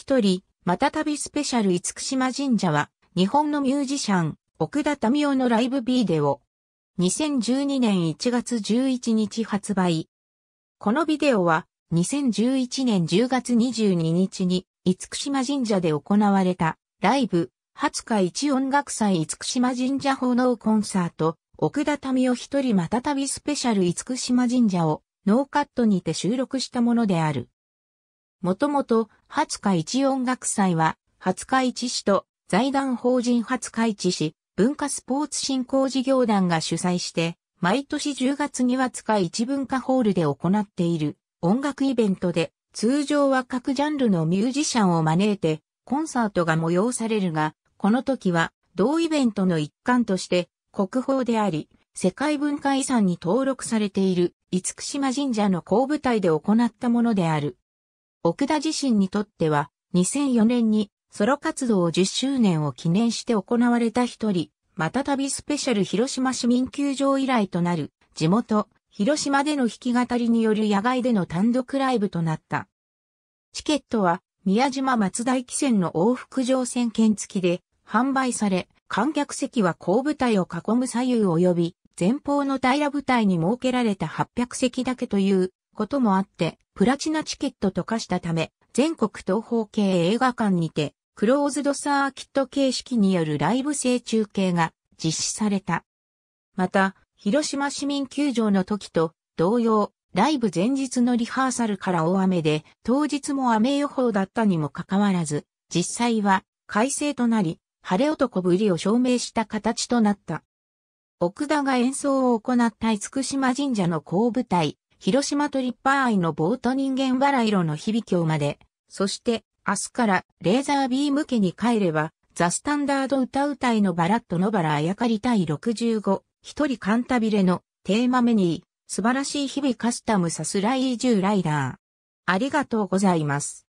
一人、また旅スペシャル厳島神社は、日本のミュージシャン、奥田民生のライブビデオ。2012年1月11日発売。このビデオは、2011年10月22日に、厳島神社で行われた、ライブ、20日一音楽祭厳島神社奉納コンサート、奥田民生一人また旅スペシャル厳島神社を、ノーカットにて収録したものである。もともと、初日市音楽祭は、初日市市と財団法人初日市市文化スポーツ振興事業団が主催して、毎年10月には日文化ホールで行っている音楽イベントで、通常は各ジャンルのミュージシャンを招いて、コンサートが催されるが、この時は、同イベントの一環として、国宝であり、世界文化遺産に登録されている、厳島神社の公舞台で行ったものである。奥田自身にとっては、2004年にソロ活動10周年を記念して行われた一人、また旅スペシャル広島市民球場以来となる、地元、広島での弾き語りによる野外での単独ライブとなった。チケットは、宮島松田駅線の往復乗船券付きで販売され、観客席は後部隊を囲む左右及び、前方の平部隊に設けられた800席だけということもあって、プラチナチケットと化したため、全国東方系映画館にて、クローズドサーキット形式によるライブ制中継が実施された。また、広島市民球場の時と同様、ライブ前日のリハーサルから大雨で、当日も雨予報だったにもかかわらず、実際は快晴となり、晴れ男ぶりを証明した形となった。奥田が演奏を行った厳島神社の後舞台、広島トリッパー愛のボート人間笑い色の響きをまで、そして、明日からレーザービー向けに帰れば、ザ・スタンダード歌うたいのバラッドのバラあやかり第65、一人カンタビレのテーマメニー、素晴らしい日々カスタムさすライージューライダー。ありがとうございます。